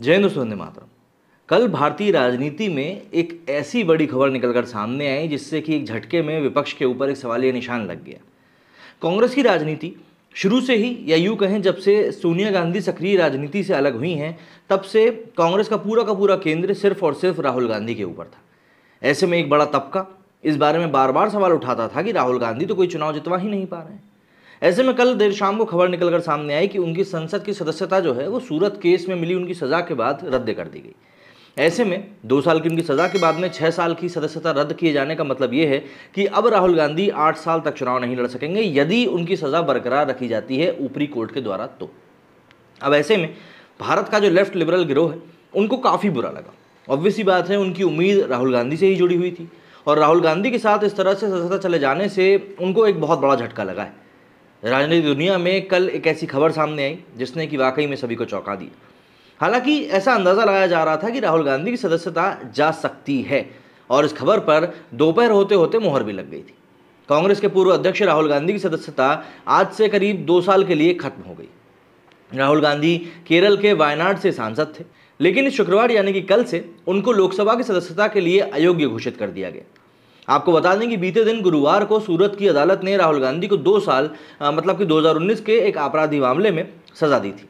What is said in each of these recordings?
जय हिंद वंदे कल भारतीय राजनीति में एक ऐसी बड़ी खबर निकलकर सामने आई जिससे कि एक झटके में विपक्ष के ऊपर एक सवालिया निशान लग गया कांग्रेस की राजनीति शुरू से ही या यूँ कहें जब से सोनिया गांधी सक्रिय राजनीति से अलग हुई हैं तब से कांग्रेस का पूरा का पूरा केंद्र सिर्फ और सिर्फ राहुल गांधी के ऊपर था ऐसे में एक बड़ा तबका इस बारे में बार बार सवाल उठाता था कि राहुल गांधी तो कोई चुनाव जितवा ही नहीं पा रहे हैं ऐसे में कल देर शाम को खबर निकलकर सामने आई कि उनकी संसद की सदस्यता जो है वो सूरत केस में मिली उनकी सज़ा के बाद रद्द कर दी गई ऐसे में दो साल की उनकी सज़ा के बाद में छः साल की सदस्यता रद्द किए जाने का मतलब ये है कि अब राहुल गांधी आठ साल तक चुनाव नहीं लड़ सकेंगे यदि उनकी सज़ा बरकरार रखी जाती है ऊपरी कोर्ट के द्वारा तो अब ऐसे में भारत का जो लेफ्ट लिबरल गिरोह है उनको काफ़ी बुरा लगा ऑब्वियसली बात है उनकी उम्मीद राहुल गांधी से ही जुड़ी हुई थी और राहुल गांधी के साथ इस तरह से सदस्यता चले जाने से उनको एक बहुत बड़ा झटका लगा है राजनीतिक दुनिया में कल एक ऐसी खबर सामने आई जिसने कि वाकई में सभी को चौंका दिया हालांकि ऐसा अंदाज़ा लगाया जा रहा था कि राहुल गांधी की सदस्यता जा सकती है और इस खबर पर दोपहर होते होते मोहर भी लग गई थी कांग्रेस के पूर्व अध्यक्ष राहुल गांधी की सदस्यता आज से करीब दो साल के लिए खत्म हो गई राहुल गांधी केरल के वायनाड से सांसद थे लेकिन शुक्रवार यानी कि कल से उनको लोकसभा की सदस्यता के लिए अयोग्य घोषित कर दिया गया आपको बता दें कि बीते दिन गुरुवार को सूरत की अदालत ने राहुल गांधी को दो साल आ, मतलब कि 2019 के एक आपराधी मामले में सज़ा दी थी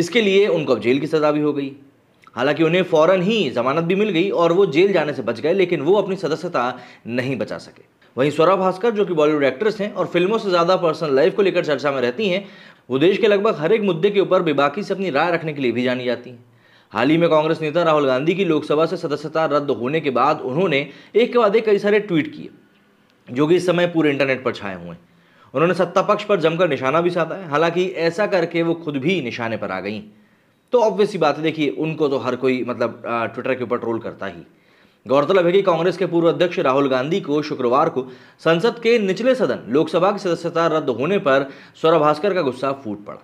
इसके लिए उनको अब जेल की सज़ा भी हो गई हालांकि उन्हें फ़ौरन ही जमानत भी मिल गई और वो जेल जाने से बच गए लेकिन वो अपनी सदस्यता नहीं बचा सके वहीं स्वरा भास्कर जो कि बॉलीवुड एक्ट्रेस हैं और फिल्मों से ज़्यादा पर्सनल लाइफ को लेकर चर्चा में रहती हैं वो देश के लगभग हर एक मुद्दे के ऊपर बेबाकी से अपनी राय रखने के लिए भी जानी जाती हैं हाल ही में कांग्रेस नेता राहुल गांधी की लोकसभा से सदस्यता रद्द होने के बाद उन्होंने एक के बाद एक कई सारे ट्वीट किए जो कि इस समय पूरे इंटरनेट पर छाए हुए हैं उन्होंने सत्ता पक्ष पर जमकर निशाना भी साधा है हालांकि ऐसा करके वो खुद भी निशाने पर आ गई तो ऑब्वियस ही बात देखिए उनको तो हर कोई मतलब ट्विटर के ऊपर ट्रोल करता ही गौरतलब है कि कांग्रेस के पूर्व अध्यक्ष राहुल गांधी को शुक्रवार को संसद के निचले सदन लोकसभा की सदस्यता रद्द होने पर सौरभ भास्कर का गुस्सा फूट पड़ा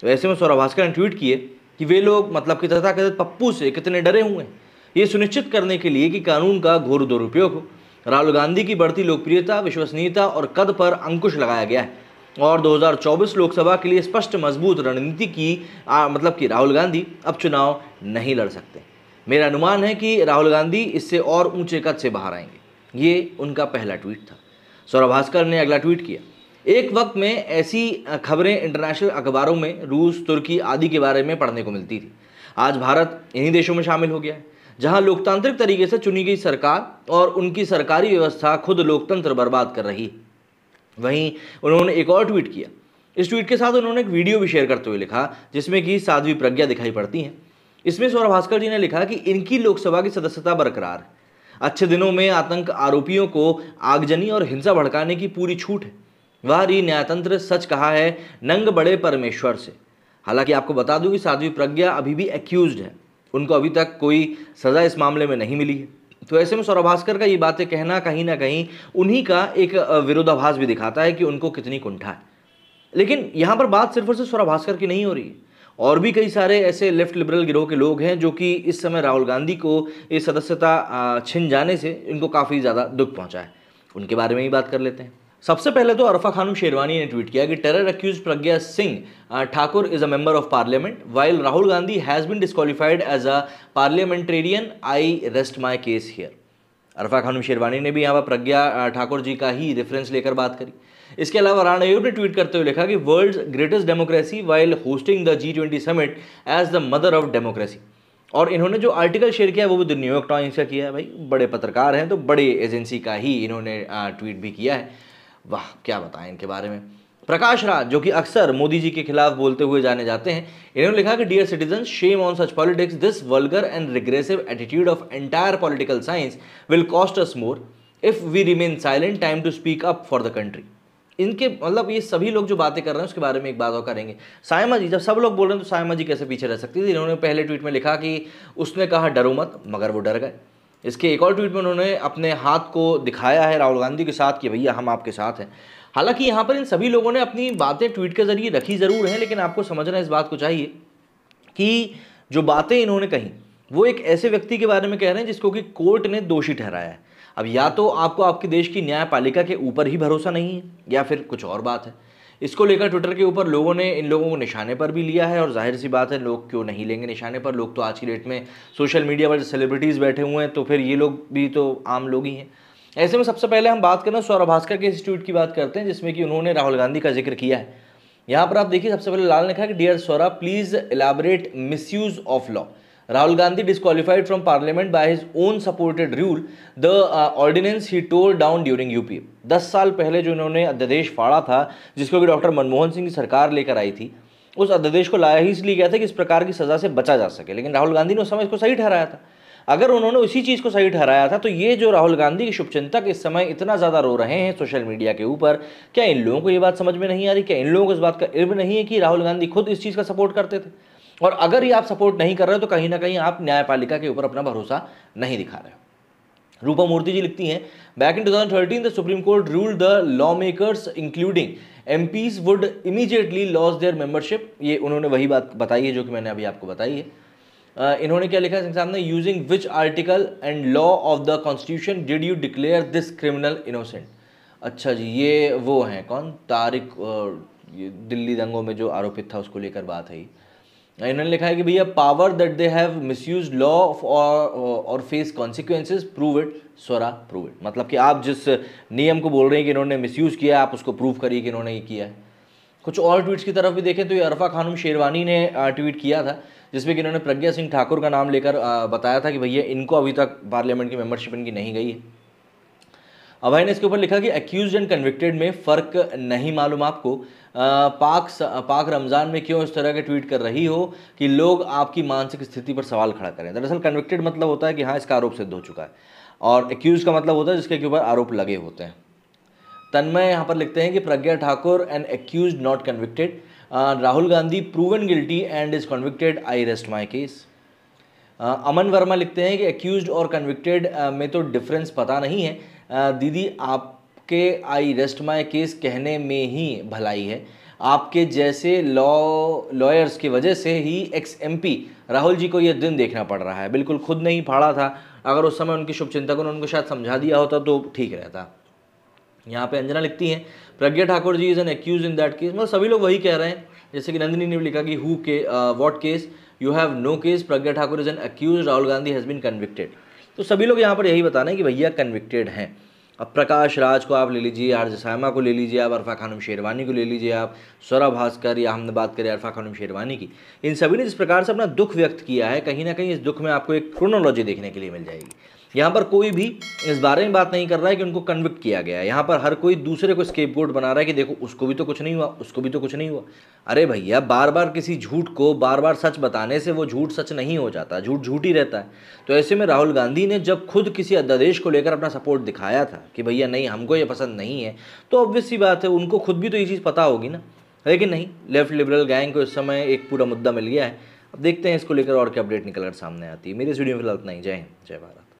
तो ऐसे में सौरभ भास्कर ने ट्वीट किए कि वे लोग मतलब कि तथाकथित पप्पू से कितने डरे हुए हैं ये सुनिश्चित करने के लिए कि कानून का घोर दुरुपयोग हो राहुल गांधी की बढ़ती लोकप्रियता विश्वसनीयता और कद पर अंकुश लगाया गया है और 2024 लोकसभा के लिए स्पष्ट मजबूत रणनीति की आ, मतलब कि राहुल गांधी अब चुनाव नहीं लड़ सकते मेरा अनुमान है कि राहुल गांधी इससे और ऊंचे कद से बाहर आएंगे ये उनका पहला ट्वीट था सौरभ भास्कर ने अगला ट्वीट किया एक वक्त में ऐसी खबरें इंटरनेशनल अखबारों में रूस तुर्की आदि के बारे में पढ़ने को मिलती थी आज भारत इन्हीं देशों में शामिल हो गया है जहां लोकतांत्रिक तरीके से चुनी गई सरकार और उनकी सरकारी व्यवस्था खुद लोकतंत्र बर्बाद कर रही है वहीं उन्होंने एक और ट्वीट किया इस ट्वीट के साथ उन्होंने एक वीडियो भी शेयर करते हुए लिखा जिसमें कि साध्वी प्रज्ञा दिखाई पड़ती हैं इसमें सौरभ भास्कर जी ने लिखा कि इनकी लोकसभा की सदस्यता बरकरार अच्छे दिनों में आतंक आरोपियों को आगजनी और हिंसा भड़काने की पूरी छूट है वारी न्यायतंत्र सच कहा है नंग बड़े परमेश्वर से हालांकि आपको बता दूं कि साध्वी प्रज्ञा अभी भी एक्यूज है उनको अभी तक कोई सज़ा इस मामले में नहीं मिली है तो ऐसे में भास्कर का ये बातें कहना कहीं ना कहीं उन्हीं का एक विरोधाभास भी दिखाता है कि उनको कितनी कुंठा है लेकिन यहाँ पर बात सिर्फ और सिर्फ भास्कर की नहीं हो रही है और भी कई सारे ऐसे लेफ्ट लिबरल गिरोह के लोग हैं जो कि इस समय राहुल गांधी को ये सदस्यता छिन जाने से इनको काफ़ी ज़्यादा दुख पहुँचा है उनके बारे में ही बात कर लेते हैं सबसे पहले तो अरफा खानम शेरवानी ने ट्वीट किया कि terror accused Pragya Singh Thakur is a member of parliament while Rahul Gandhi has been disqualified as a parliamentarian I rest my case here Arfa Khanum Sherwani ने भी यहाँ पर प्रज्ञा ठाकुर जी का ही रेफरेंस लेकर बात करी इसके अलावा राणा अयूब ने ट्वीट करते हुए लिखा कि world greatest democracy while hosting the G twenty summit as the mother of democracy और इन्होंने जो आर्टिकल शेयर किया वो भी द न्यूयॉर्क टाइम्स का किया है भाई बड़े पत्रकार हैं तो बड़े एजेंसी का ही इन्होंने ट्वीट भी किया है वाह क्या बताएं इनके बारे में प्रकाश राज जो कि अक्सर मोदी जी के खिलाफ बोलते हुए जाने जाते हैं इन्होंने लिखा कि dear citizen shame on such politics this vulgar and regressive attitude of entire political science will cost us more if we remain silent time to speak up for the country इनके मतलब ये सभी लोग जो बातें कर रहे हैं उसके बारे में एक बात और करेंगे सायमा जी जब सब लोग बोल रहे हैं तो सायमा जी कैसे पीछे रह सकती थी इन्होंने पहले ट्वीट में लिखा कि उसने कहा डरो मत मगर वो डर गए इसके एक और ट्वीट में उन्होंने अपने हाथ को दिखाया है राहुल गांधी के साथ कि भैया हम आपके साथ हैं हालांकि यहाँ पर इन सभी लोगों ने अपनी बातें ट्वीट के ज़रिए रखी ज़रूर हैं लेकिन आपको समझना इस बात को चाहिए कि जो बातें इन्होंने कही वो एक ऐसे व्यक्ति के बारे में कह रहे हैं जिसको कि कोर्ट ने दोषी ठहराया है अब या तो आपको आपके देश की न्यायपालिका के ऊपर ही भरोसा नहीं है या फिर कुछ और बात है इसको लेकर ट्विटर के ऊपर लोगों ने इन लोगों को निशाने पर भी लिया है और जाहिर सी बात है लोग क्यों नहीं लेंगे निशाने पर लोग तो आज की डेट में सोशल मीडिया पर सेलिब्रिटीज़ बैठे हुए हैं तो फिर ये लोग भी तो आम लोग ही हैं ऐसे में सबसे पहले हम बात करें सौरभ भास्कर के इंस्टीट्यूट की बात करते हैं जिसमें कि उन्होंने राहुल गांधी का जिक्र किया है यहाँ पर आप देखिए सबसे पहले लाल ने कहा कि dear Saurabh please elaborate misuse of law Rahul Gandhi disqualified from parliament by his own supported rule the ordinance he tore down during UP दस साल पहले जो इन्होंने अध्यादेश फाड़ा था जिसको कि डॉक्टर मनमोहन सिंह की सरकार लेकर आई थी उस अध्यादेश को लाया ही इसलिए गया था कि इस प्रकार की सज़ा से बचा जा सके लेकिन राहुल गांधी ने उस समय इसको सही ठहराया था अगर उन्होंने उसी चीज़ को सही ठहराया था तो ये जो राहुल गांधी के शुभचिंतक इस समय इतना ज़्यादा रो रहे हैं सोशल मीडिया के ऊपर क्या इन लोगों को ये बात समझ में नहीं आ रही क्या इन लोगों को इस बात का इर्व नहीं है कि राहुल गांधी खुद इस चीज़ का सपोर्ट करते थे और अगर ये आप सपोर्ट नहीं कर रहे हो तो कहीं ना कहीं आप न्यायपालिका के ऊपर अपना भरोसा नहीं दिखा रहे हो रूपा मूर्ति जी लिखती हैं back in 2013 the supreme court rule the law makers including M would immediately lose their membership ये उन्होंने वही बात बताई है जो कि मैंने अभी आपको बताई है uh, इन्होंने क्या लिखा है सामने using which article and law of the constitution did you declare this criminal innocent अच्छा जी ये वो हैं कौन तारिक ये दिल्ली दंगों में जो आरोपित था उसको लेकर बात है इन्होंने लिखा है कि भैया power that they have misuse law और face consequences prove it Swara prove it मतलब कि आप जिस नियम को बोल रहे हैं कि इन्होंने मिस यूज़ किया आप उसको प्रूव करिए कि इन्होंने ये किया है कुछ और ट्वीट्स की तरफ भी देखें तो ये अरफा खानम शेरवानी ने ट्वीट किया था जिसमें कि इन्होंने प्रज्ञा सिंह ठाकुर का नाम लेकर बताया था कि भैया इनको अभी तक पार्लियामेंट की मेंबरशिप इनकी नहीं गई है अभय ने इसके ऊपर लिखा कि एक्यूज एंड कन्विक्टेड में फ़र्क नहीं मालूम आपको पाक पाक रमज़ान में क्यों इस तरह के ट्वीट कर रही हो कि लोग आपकी मानसिक स्थिति पर सवाल खड़ा करें दरअसल कन्विक्टेड मतलब होता है कि हाँ इसका आरोप सिद्ध हो चुका है और एक्यूज़ का मतलब होता है जिसके ऊपर आरोप लगे होते हैं तन्मय यहाँ पर लिखते हैं कि Pragya Thakur and accused not convicted Rahul Gandhi proven guilty and is convicted I rest my case Aman Verma लिखते हैं कि एक्यूज और कन्विक्टेड में तो डिफरेंस पता नहीं है दीदी आपके आई रेस्ट माई केस कहने में ही भलाई है आपके जैसे लॉ लॉयर्स की वजह से ही एक्स एमपी राहुल जी को यह दिन देखना पड़ रहा है बिल्कुल खुद नहीं फाड़ा था अगर उस समय शुभ शुभचिंतकों ने उनको शायद समझा दिया होता तो ठीक रहता यहाँ पे अंजना लिखती हैं Pragya Thakur ji is an accused in that case मतलब सभी लोग वही कह रहे हैं जैसे कि नंदिनी ने भी लिखा कि हु के what case you have no case Pragya Thakur is an accused Rahul Gandhi has been convicted तो सभी लोग यहाँ पर यही बताना है कि भैया कन्विक्टेड हैं अब प्रकाश राज को आप ले लीजिए आर जसायमा को ले लीजिए आप अरफा खानम शेरवानी को ले लीजिए आप स्वरा भास्कर या हमने बात करें अरफा खानम शेरवानी की इन सभी ने जिस प्रकार से अपना दुख व्यक्त किया है कहीं ना कहीं इस दुख में आपको एक क्रोनोलॉजी देखने के लिए मिल जाएगी यहाँ पर कोई भी इस बारे में बात नहीं कर रहा है कि उनको कन्विक्ट किया गया है यहाँ पर हर कोई दूसरे को स्केप गोड बना रहा है कि देखो उसको भी तो कुछ नहीं हुआ उसको भी तो कुछ नहीं हुआ अरे भैया बार बार किसी झूठ को बार बार सच बताने से वो झूठ सच नहीं हो जाता झूठ झूठ ही रहता है तो ऐसे में राहुल गांधी ने जब खुद किसी अध्यादेश को लेकर अपना सपोर्ट दिखाया था कि भैया नहीं हमको ये पसंद नहीं है तो ऑब्वियस सी बात है उनको खुद भी तो ये चीज़ पता होगी ना लेकिन नहीं लेफ्ट लिबरल गैंग को इस समय एक पूरा मुद्दा मिल गया है अब देखते हैं इसको लेकर और क्या अपडेट निकल कर सामने आती है मेरे इस वीडियो में फिलहाल इतना ही जय हिंद जय भारत